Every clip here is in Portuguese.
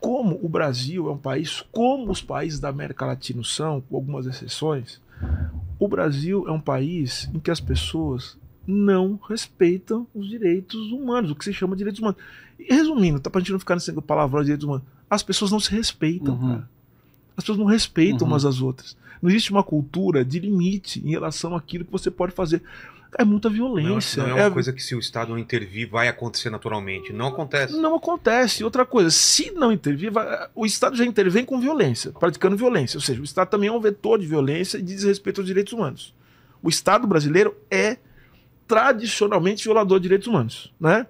como o Brasil é um país, como os países da América Latina são, com algumas exceções, o Brasil é um país em que as pessoas não respeitam os direitos humanos, o que se chama de direitos humanos. E, resumindo, tá pra gente não ficar nesse palavrão de direitos humanos, as pessoas não se respeitam, uhum. cara. As pessoas não respeitam uhum. umas às outras. Não existe uma cultura de limite em relação àquilo que você pode fazer. É muita violência. Não, não é uma é... coisa que se o Estado não intervir vai acontecer naturalmente. Não acontece. Não acontece. Outra coisa, se não intervir, vai... o Estado já intervém com violência, praticando violência. Ou seja, o Estado também é um vetor de violência e de desrespeito aos direitos humanos. O Estado brasileiro é tradicionalmente violador de direitos humanos, né?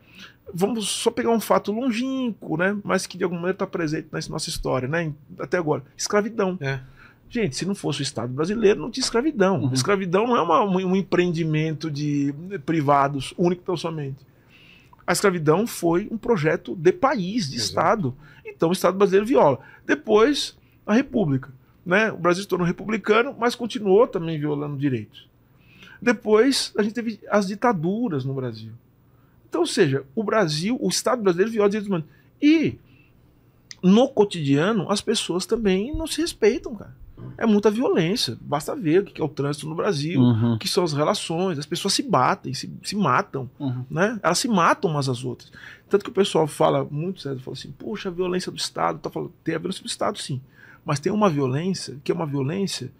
Vamos só pegar um fato longínquo, né? Mas que de alguma maneira está presente na nossa história, né? Até agora, escravidão. É. Gente, se não fosse o Estado brasileiro, não tinha escravidão. Uhum. Escravidão não é uma, um, empreendimento de né, privados, único tão somente. A escravidão foi um projeto de país, de Exato. Estado. Então o Estado brasileiro viola. Depois, a República. Né? O Brasil se tornou republicano, mas continuou também violando direitos. Depois, a gente teve as ditaduras no Brasil. Então, ou seja, o Brasil, o Estado brasileiro viola direitos humanos. E, no cotidiano, as pessoas também não se respeitam, cara é muita violência. Basta ver o que é o trânsito no Brasil, uhum. o que são as relações. As pessoas se batem, se, se matam, uhum. né? Elas se matam umas às outras. Tanto que o pessoal fala muito, César, fala assim, poxa, a violência do Estado, tá falando, tem a violência do Estado, sim. Mas tem uma violência, que é uma violência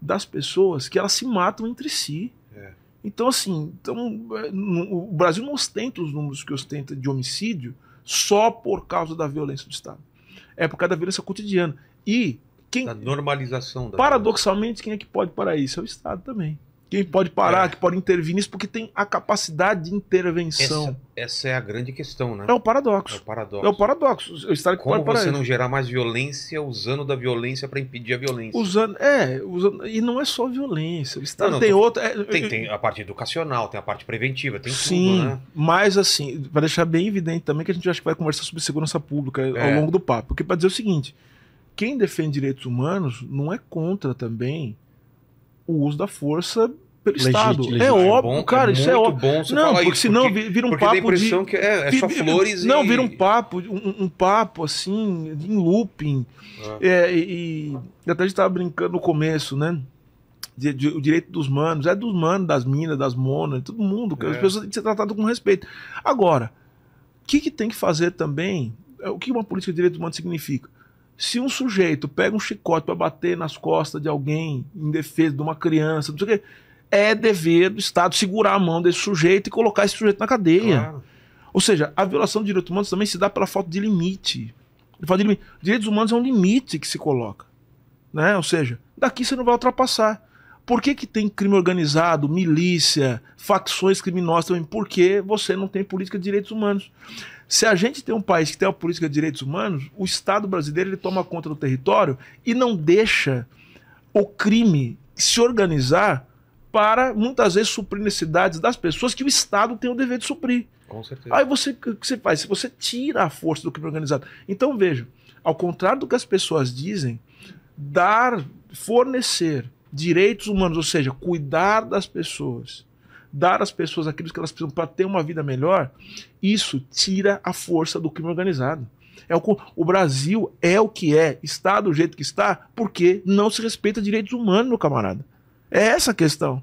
das pessoas que elas se matam entre si. É. Então, assim, então, é, o Brasil não ostenta os números que ostenta de homicídio só por causa da violência do Estado. É por causa da violência cotidiana. E quem, da normalização. Da paradoxalmente, quem é que pode parar isso? É o Estado também. Quem pode parar, é. que pode intervir nisso, porque tem a capacidade de intervenção. Essa, essa é a grande questão, né? É o paradoxo. É o paradoxo. É o paradoxo. O Estado Como pode você não gerar mais violência usando da violência para impedir a violência? Usando, é, usando, e não é só violência. O Estado não, não, tem tô, outra. É, tem, tem, a parte educacional, tem a parte preventiva, tem sim, tudo, né? Mas assim, para deixar bem evidente também que a gente acho que vai conversar sobre segurança pública é. ao longo do papo. Porque para dizer o seguinte quem defende direitos humanos não é contra também o uso da força pelo Estado. Legítimo. É, é óbvio, é bom, cara, é isso é óbvio. Bom não, porque isso, senão porque, vira um papo. de, que é, é só flores Não, e... vira um papo, um, um papo assim, em looping. Ah. É, e, e até a gente estava brincando no começo, né? De, de, o direito dos manos, é dos manos, das minas, das monas, todo mundo, as é. pessoas têm que ser tratadas com respeito. Agora, o que, que tem que fazer também? O que uma política de direitos humanos significa? Se um sujeito pega um chicote para bater nas costas de alguém em defesa de uma criança, não sei o quê, é dever do Estado segurar a mão desse sujeito e colocar esse sujeito na cadeia. Claro. Ou seja, a violação de direitos humanos também se dá pela falta de limite. Falta de limite. Direitos humanos é um limite que se coloca. Né? Ou seja, daqui você não vai ultrapassar. Por que, que tem crime organizado, milícia, facções criminosas também? Porque você não tem política de direitos humanos. Se a gente tem um país que tem uma política de direitos humanos, o Estado brasileiro ele toma conta do território e não deixa o crime se organizar para muitas vezes suprir necessidades das pessoas que o Estado tem o dever de suprir. Com certeza. Aí você o que você faz? Você tira a força do crime organizado. Então veja, ao contrário do que as pessoas dizem, dar, fornecer direitos humanos, ou seja, cuidar das pessoas dar às pessoas aquilo que elas precisam para ter uma vida melhor, isso tira a força do crime organizado. É o, o Brasil é o que é, está do jeito que está, porque não se respeita direitos humanos, meu camarada. É essa a questão.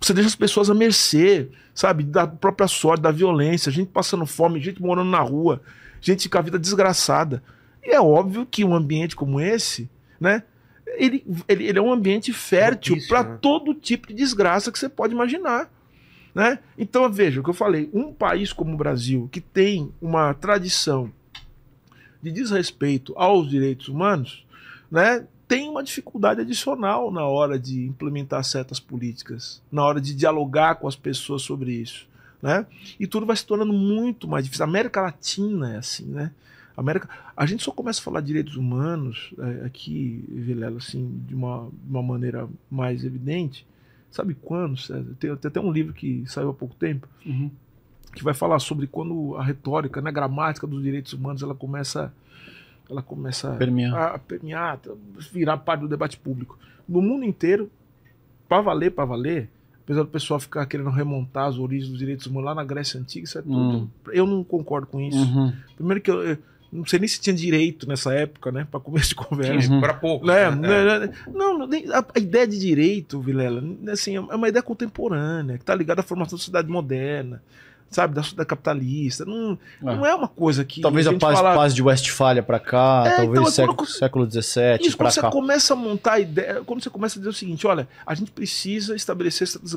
Você deixa as pessoas à mercê, sabe, da própria sorte, da violência, gente passando fome, gente morando na rua, gente com a vida desgraçada. E é óbvio que um ambiente como esse, né, ele, ele, ele é um ambiente fértil para né? todo tipo de desgraça que você pode imaginar. Né? Então veja o que eu falei: um país como o Brasil, que tem uma tradição de desrespeito aos direitos humanos, né, tem uma dificuldade adicional na hora de implementar certas políticas, na hora de dialogar com as pessoas sobre isso. Né? E tudo vai se tornando muito mais difícil. A América Latina é assim, né? A América, a gente só começa a falar de direitos humanos é, aqui, Vilela, assim, de uma, uma maneira mais evidente, sabe quando? Tem, tem até um livro que saiu há pouco tempo, uhum. que vai falar sobre quando a retórica, né, a gramática dos direitos humanos, ela começa ela começa permear. a permear, virar parte do debate público. No mundo inteiro, para valer, para valer, apesar do pessoal ficar querendo remontar as origens dos direitos humanos lá na Grécia Antiga, isso é tudo. Hum. Eu não concordo com isso. Uhum. Primeiro que eu, não sei nem se tinha direito nessa época, né? Para começo de conversa. Uhum. Para pouco. Né? Né? né é. Né, não, a, a, ideia de direito, Vilela, assim, é uma ideia contemporânea, que está ligada à formação da sociedade moderna, sabe? Da sociedade capitalista. Não, é. não é uma coisa que. Talvez a, a paz, fala... paz de Westfália para cá, é, então, talvez então, século, quando, século XVII para cá. Quando você começa a montar a ideia, quando você começa a dizer o seguinte: olha, a gente precisa estabelecer certos.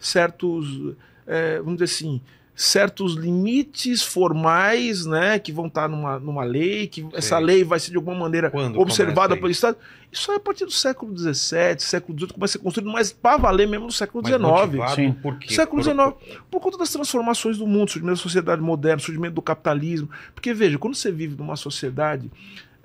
certos eh, é, vamos dizer assim certos limites formais, né, que vão estar tá numa, numa lei, que Sim. essa lei vai ser de alguma maneira Quando é observada é pelo Estado. Isso é a partir do século XVII, século XVIII, começa a ser construído, mas para valer mesmo no século XIX. Por quê? Século XIX, por... por conta das transformações do mundo, surgimento da sociedade moderna, surgimento do capitalismo. Porque, veja, quando você vive numa sociedade,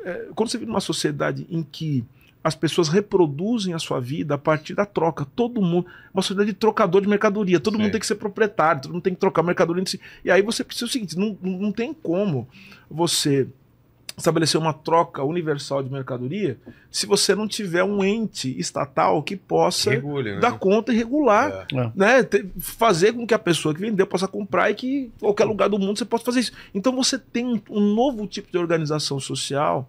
é, quando você vive numa sociedade em que as pessoas reproduzem a sua vida a partir da troca. Todo mundo. Uma sociedade de trocador de mercadoria. Todo Sim. mundo tem que ser proprietário, todo mundo tem que trocar mercadoria entre si. E aí você precisa o seguinte: não, não tem como você estabelecer uma troca universal de mercadoria se você não tiver um ente estatal que possa Regule, né? dar conta e regular, é. é. né? fazer com que a pessoa que vendeu possa comprar e que qualquer lugar do mundo você possa fazer isso. Então você tem um novo tipo de organização social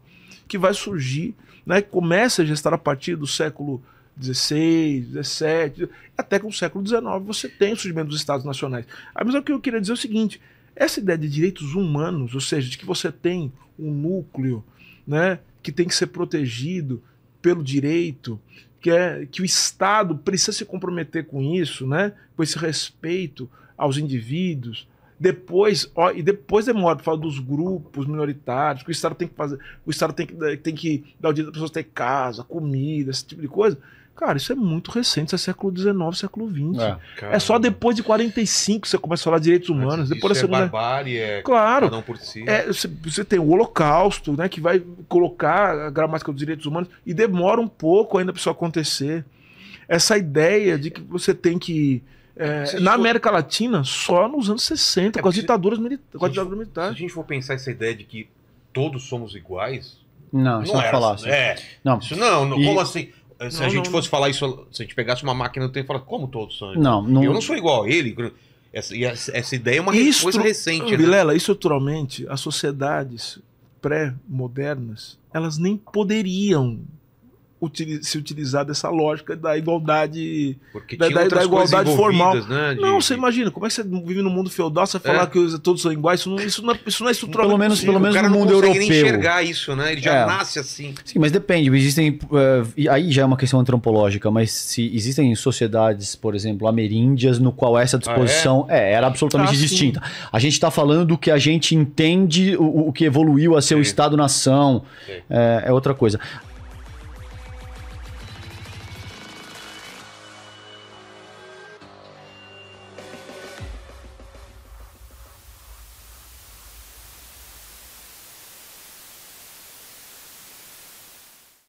que vai surgir, né, que começa a gestar a partir do século XVI, XVII, até com o século XIX você tem o surgimento dos Estados Nacionais. Ah, mas o que eu queria dizer é o seguinte, essa ideia de direitos humanos, ou seja, de que você tem um núcleo né, que tem que ser protegido pelo direito, que, é, que o Estado precisa se comprometer com isso, né, com esse respeito aos indivíduos, depois, ó, e depois demora é para falar dos grupos minoritários, que o Estado tem que fazer, o Estado tem que, eh, tem que dar o direito das pessoas ter casa, comida, esse tipo de coisa. Cara, isso é muito recente, isso é século XIX, século XX. É, é só depois de 45 que você começa a falar de direitos humanos. Antes depois da é segunda... barbárie, é claro, não por si. É, você tem o holocausto, né, que vai colocar a gramática dos direitos humanos e demora um pouco ainda para isso acontecer. Essa ideia de que você tem que é, na for... América Latina, só nos anos 60, é, com as ditaduras militares. Com a ditadura militar. Se a gente for pensar essa ideia de que todos somos iguais. Não, isso não, não é falar assim. assim. É, não. Isso não, não e... como assim? Se não, a gente não. fosse falar isso, se a gente pegasse uma máquina do tempo e falasse, como todos são? Não, não. Eu não sou igual a ele. Essa, essa ideia é uma coisa recente. Né? Vilela, né? estruturalmente, as sociedades pré-modernas, elas nem poderiam se utilizar dessa lógica da igualdade da, da, da, igualdade formal. Né, de, não, você imagina, como é que você vive num mundo feudal, você é. falar que todos são iguais, isso não, isso não, é, isso não é Pelo menos, possível. pelo menos o cara no mundo não europeu. Nem enxergar isso, né? Ele já é. nasce assim. Sim, mas depende, existem uh, aí já é uma questão antropológica, mas se existem sociedades, por exemplo, ameríndias, no qual essa disposição ah, é? é? era absolutamente ah, distinta. A gente está falando do que a gente entende, o, o que evoluiu a ser o Estado-nação, é, é outra coisa.